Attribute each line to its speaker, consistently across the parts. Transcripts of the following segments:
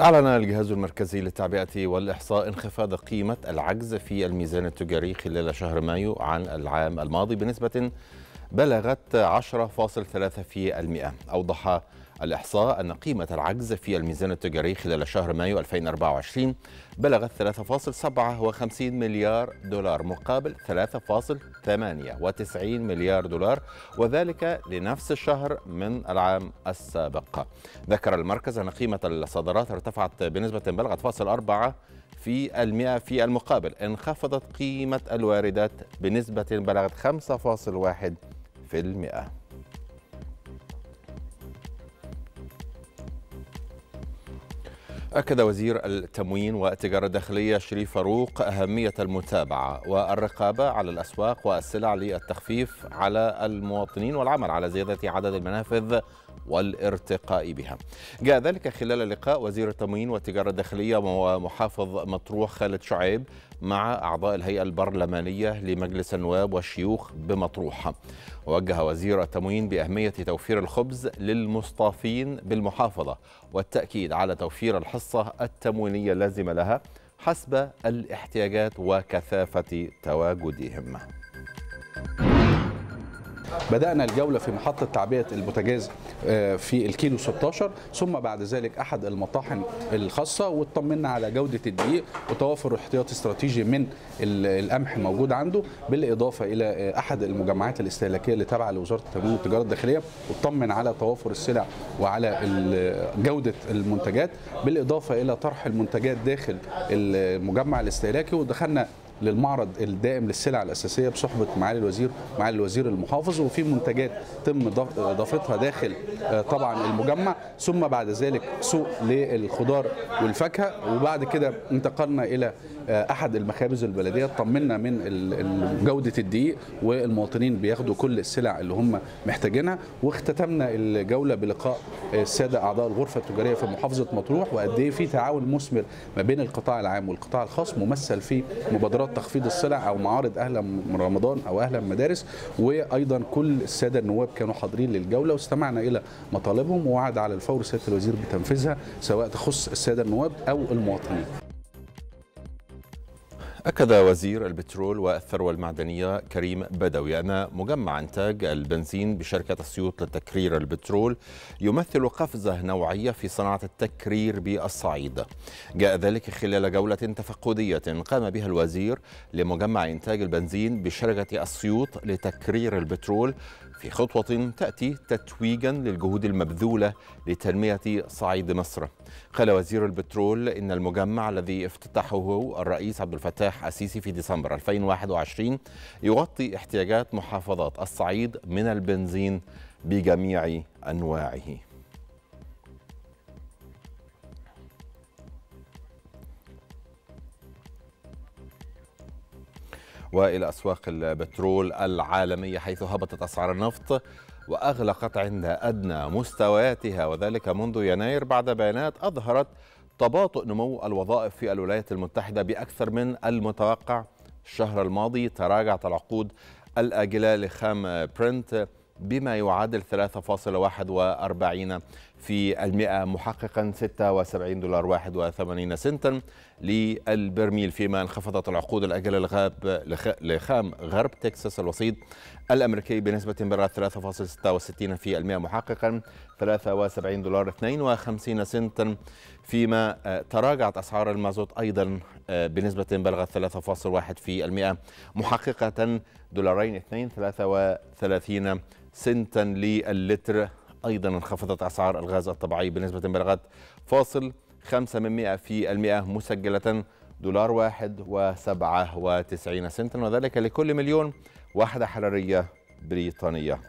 Speaker 1: أعلن الجهاز المركزي للتعبئة والإحصاء انخفاض قيمة العجز في الميزان التجاري خلال شهر مايو عن العام الماضي بنسبة بلغت 10.3% أوضح الإحصاء أن قيمة العجز في الميزان التجاري خلال شهر مايو 2024 بلغت 3.57 مليار دولار مقابل 3.98 مليار دولار وذلك لنفس الشهر من العام السابق ذكر المركز أن قيمة الصادرات ارتفعت بنسبة بلغت 0.4 في المئة في المقابل انخفضت قيمة الواردات بنسبة بلغت 5.1 في المئة أكد وزير التموين والتجارة الداخلية شريف فاروق أهمية المتابعة والرقابة على الأسواق والسلع للتخفيف على المواطنين والعمل على زيادة عدد المنافذ والارتقاء بها جاء ذلك خلال لقاء وزير التموين والتجارة الداخلية ومحافظ مطروح خالد شعيب مع أعضاء الهيئة البرلمانية لمجلس النواب والشيوخ بمطروح وجه وزير التموين بأهمية توفير الخبز للمصطافين بالمحافظة والتأكيد على توفير الحصة التموينية اللازمة لها حسب الاحتياجات وكثافة تواجدهم بدأنا الجولة في
Speaker 2: محطة تعبئة البوتاجاز آه، في الكيلو 16 ثم بعد ذلك أحد المطاحن الخاصة واطمنا على جودة الدقيق وتوافر احتياطي استراتيجي من القمح موجود عنده بالإضافة إلى آه، أحد المجمعات الاستهلاكية اللي تابعة لوزارة التموين والتجارة الداخلية واطمن على توافر السلع وعلى جودة المنتجات بالإضافة إلى طرح المنتجات داخل المجمع الاستهلاكي ودخلنا للمعرض الدائم للسلع الأساسية بصحبة معالي الوزير معالي الوزير المحافظ وفي في منتجات تم ضفتها داخل آه، طبعا المجمع ثم بعد ذلك سوق للخضار والفاكهه وبعد كده انتقلنا الى آه، احد المخابز البلديه طمنا من جوده الدقيق والمواطنين بياخدوا كل السلع اللي هم محتاجينها واختتمنا الجوله بلقاء آه، الساده اعضاء الغرفه التجاريه في محافظه مطروح وقد ايه في تعاون مثمر ما بين القطاع العام والقطاع الخاص ممثل في مبادرات تخفيض السلع او معارض اهلا رمضان او اهلا مدارس وايضا كل كل الساده النواب كانوا حاضرين للجوله واستمعنا الى مطالبهم ووعد على الفور سياده الوزير بتنفيذها سواء تخص الساده النواب او المواطنين
Speaker 1: أكد وزير البترول والثروة المعدنية كريم بدوي أن مجمع إنتاج البنزين بشركة أسيوط لتكرير البترول يمثل قفزة نوعية في صناعة التكرير بالصعيد. جاء ذلك خلال جولة تفقدية قام بها الوزير لمجمع إنتاج البنزين بشركة أسيوط لتكرير البترول في خطوة تأتي تتويجا للجهود المبذولة لتنمية صعيد مصر قال وزير البترول إن المجمع الذي افتتحه الرئيس عبد الفتاح السيسي في ديسمبر 2021 يغطي احتياجات محافظات الصعيد من البنزين بجميع أنواعه والى اسواق البترول العالميه حيث هبطت اسعار النفط واغلقت عند ادنى مستوياتها وذلك منذ يناير بعد بيانات اظهرت تباطؤ نمو الوظائف في الولايات المتحده باكثر من المتوقع الشهر الماضي تراجعت العقود الاجله لخام برنت بما يعادل 3.41 في المئة محققا 76 دولار 81 سنتا للبرميل فيما انخفضت العقود الأجل الغاب لخام غرب تكساس الوسيط الأمريكي بنسبة بلغت 3.66 في المئة محققا 73 دولار 52 سنتا فيما آه، تراجعت أسعار المازوت أيضا آه، بنسبة بلغت 3.1 في المئة محققة دولارين 2.33 سنتا للتر أيضا انخفضت أسعار الغاز الطبيعي بنسبة بلغت فاصل 5 من 100 في المئة مسجلة دولار واحد وسبعة وتسعين سنتا وذلك لكل مليون وحدة حرارية بريطانية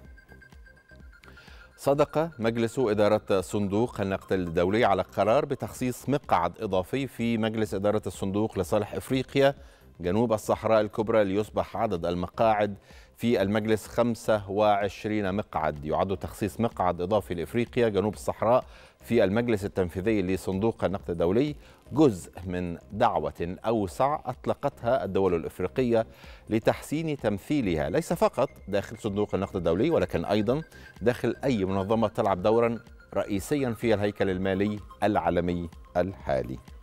Speaker 1: صدق مجلس إدارة صندوق النقد الدولي على قرار بتخصيص مقعد إضافي في مجلس إدارة الصندوق لصالح إفريقيا جنوب الصحراء الكبرى ليصبح عدد المقاعد في المجلس 25 مقعد يعد تخصيص مقعد إضافي لإفريقيا جنوب الصحراء في المجلس التنفيذي لصندوق النقد الدولي جزء من دعوة أوسع أطلقتها الدول الإفريقية لتحسين تمثيلها ليس فقط داخل صندوق النقد الدولي ولكن أيضا داخل أي منظمة تلعب دورا رئيسيا في الهيكل المالي العالمي الحالي